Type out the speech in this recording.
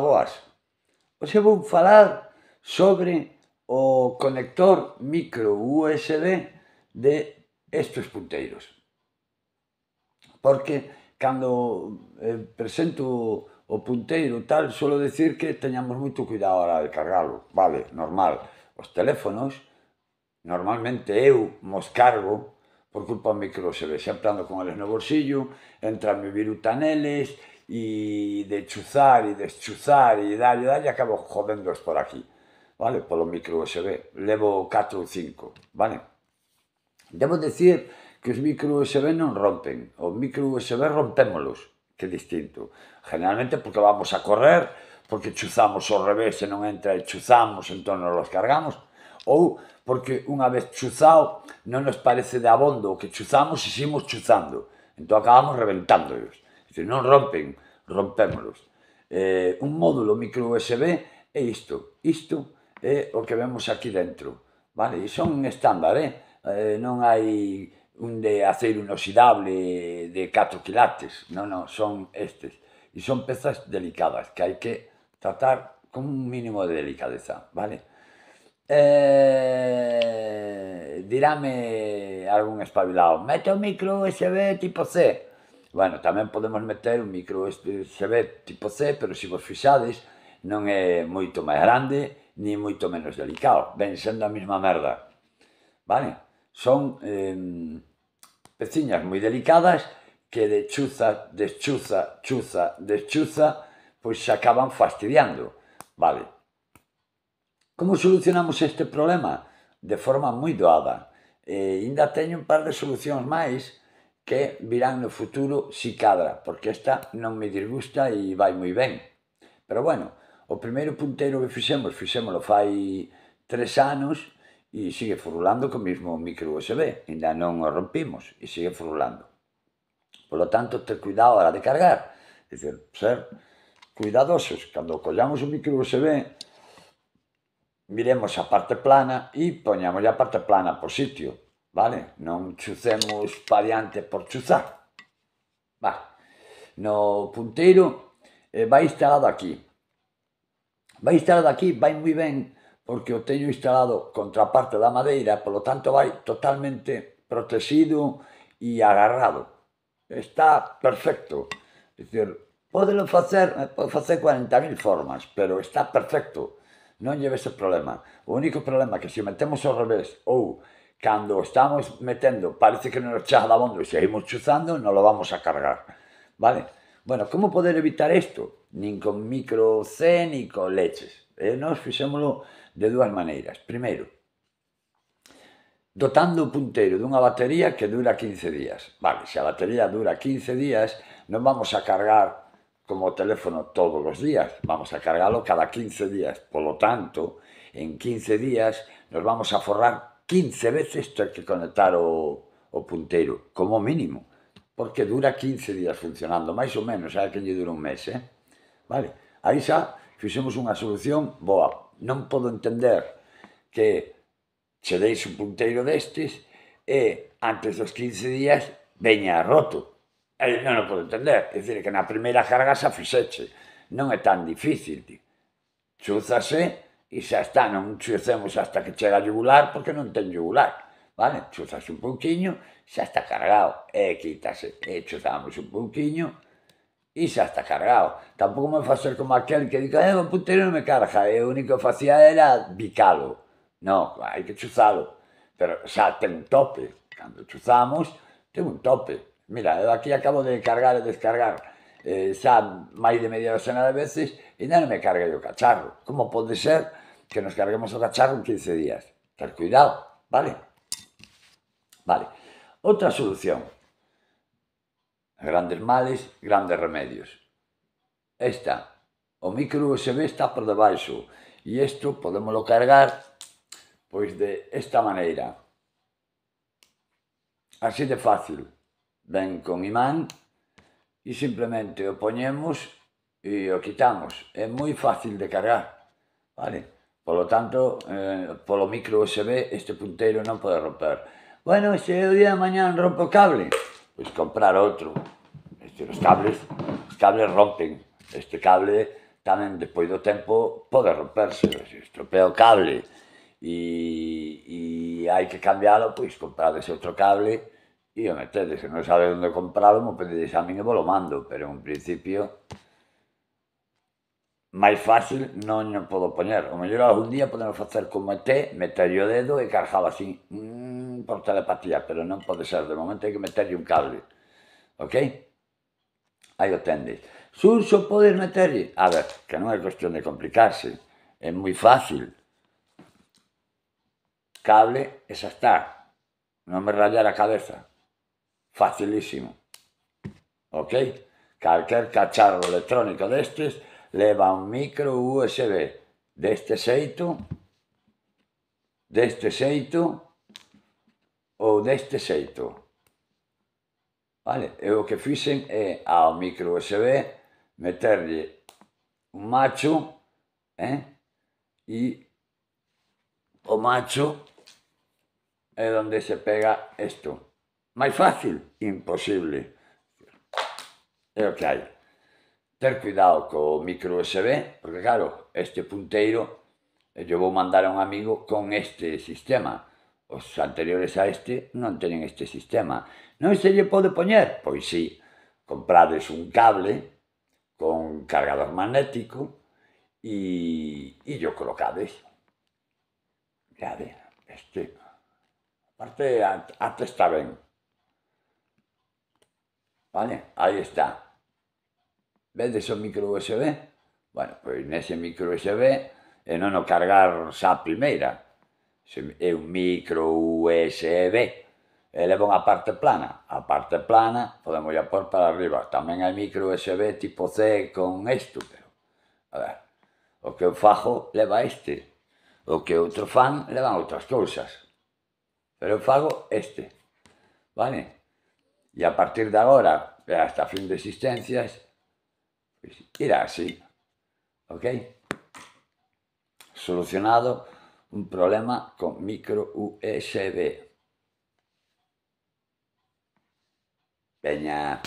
boas. Hoxe vou falar sobre o conector micro USB de estes punteiros. Porque cando eh, presento o punteiro tal, suelo decir que teñamos moito cuidado ahora de cargalo. Vale, normal. Os teléfonos, normalmente eu mos cargo por culpa do micro USB. Sempre ando con eles no bolsillo, mi viruta neles, y de chuzar y deschuzar y dar y dar y acabo jodendos por aquí, vale, polo micro USB, levo 4 o 5, vale? Debo decir que os micro USB non rompen, os micro USB rompémolos, que distinto, generalmente porque vamos a correr, porque chuzamos ao revés e non entra e chuzamos, entón nos los cargamos, ou porque unha vez chuzado non nos parece de abondo o que chuzamos e seguimos chuzando, entón acabamos reventándolos. Dice, non rompen, rompémolos. Eh, un módulo micro USB é isto. Isto é o que vemos aquí dentro. Vale? E son estándar, eh? eh non hai un de acero inoxidable de 4 quilates. Non, non, son estes. E son pezas delicadas que hai que tratar con un mínimo de delicadeza, vale? Eh, dirame algún espabilado, mete o micro USB tipo C bueno, tamén podemos meter un micro, este se ve tipo C, pero se vos fixades, non é moito máis grande, ni moito menos delicado, ven sendo a mesma merda. Vale? Son eh, peciñas moi delicadas que de chuza, de chuza, chuza, de chuza, pois se acaban fastidiando. Vale. Como solucionamos este problema? De forma moi doada. Eh, ainda teño un par de solucións máis, que virán no futuro si cadra, porque esta non me disgusta e vai moi ben. Pero bueno, o primeiro punteiro que fixemos, fixémolo fai tres anos e sigue furulando co mesmo micro USB, ainda non o rompimos e sigue furulando. Por lo tanto, ter cuidado a hora de cargar, é dicir, ser cuidadosos, cando collamos o micro USB, miremos a parte plana e poñamos a parte plana por sitio, vale? Non chucemos pa diante por chuzar. Va, No punteiro eh, vai instalado aquí. Vai instalado aquí, vai moi ben, porque o teño instalado contra a parte da madeira, polo tanto vai totalmente protegido e agarrado. Está perfecto. É dicir, podelo facer, eh, pode facer 40.000 formas, pero está perfecto. Non lleve ese problema. O único problema que se metemos ao revés ou cando estamos metendo, parece que non nos bondo, e seguimos chuzando, non lo vamos a cargar. Vale? Bueno, como poder evitar isto? Nin con micro C, ni con leches. E nós fixémolo de dúas maneiras. Primeiro, dotando o punteiro dunha batería que dura 15 días. Vale, se a batería dura 15 días, non vamos a cargar como teléfono todos os días, vamos a cargalo cada 15 días. Por lo tanto, en 15 días nos vamos a forrar 15 veces tens que conectar o, o punteiro, como mínimo, porque dura 15 días funcionando, máis ou menos, xa que lle dura un mes, eh? Vale? Aí xa fixemos unha solución boa. Non podo entender que se deis un punteiro destes e antes dos 15 días veña roto. Aí eh, non o podo entender. É dicir, que na primeira carga xa fixeche. Non é tan difícil, ti. Chúzase e xa está, non chuzemos hasta que chega a yugular, porque non ten yugular. Vale? Chuzas un pouquiño, xa está cargado. E eh, quítase. E eh, chuzamos un pouquiño, e xa está cargado. Tampouco me facer como aquel que dica, eh, o puntero non me carga, e o único que facía era bicalo. No, hai que chuzalo. Pero xa ten un tope. Cando chuzamos, ten un tope. Mira, eu aquí acabo de cargar e descargar eh, xa máis de media docena de veces e non me carga o cacharro. Como pode ser? que nos carguemos o cacharro en 15 días. Ter cuidado, vale? Vale. Outra solución. Grandes males, grandes remedios. Esta, o micro USB está por debaixo e isto podemos cargar pois de esta maneira. Así de fácil. Ven con imán e simplemente o poñemos e o quitamos. É moi fácil de cargar. Vale? Polo tanto, eh, polo micro USB este punteiro non pode romper. Bueno, se o día de mañán rompo cable, pois comprar outro. Este, os cables, os cables rompen. Este cable tamén despois do tempo pode romperse, se estropea o cable e, e hai que cambiálo, pois comprades outro cable e o metedes. Se non sabe onde comprarlo, mo pededes a min e vos lo mando, pero en principio máis fácil non o podo poñer. O mellor algún día podemos facer como ET, meterlle o dedo e carjaba así, mm, por telepatía, pero non pode ser, de momento hai que meterlle un cable. Ok? Aí o tendes. Surxo podes meterlle? A ver, que non é cuestión de complicarse, é moi fácil. Cable, esa está. Non me rayar a cabeza. Facilísimo. Ok? Calquer cacharro electrónico destes, leva un micro USB deste xeito, deste xeito ou deste xeito. Vale? E o que fixen é ao micro USB meterlle un macho eh? e o macho é onde se pega isto. Mais fácil? Imposible. É o que hai ter cuidado co micro USB, porque claro, este punteiro eu eh, vou mandar a un amigo con este sistema. Os anteriores a este non teñen este sistema. Non se lle pode poñer? Pois sí, comprades un cable con cargador magnético e, e yo colocades. Mirade, este. Aparte, até está ben. Vale, aí está vende o micro USB? Bueno, pois nese micro USB e eh, non o cargar xa a primeira. É un micro USB. E eh, leva unha parte plana. A parte plana podemos ya por para arriba. Tamén hai micro USB tipo C con isto, pero... A ver, o que eu fajo leva este. O que outro fan levan outras cousas. Pero eu fago este. Vale? E a partir de agora, hasta fin de existencias, tirarse. ¿Ok? Solucionato un problema con micro USB. Peña.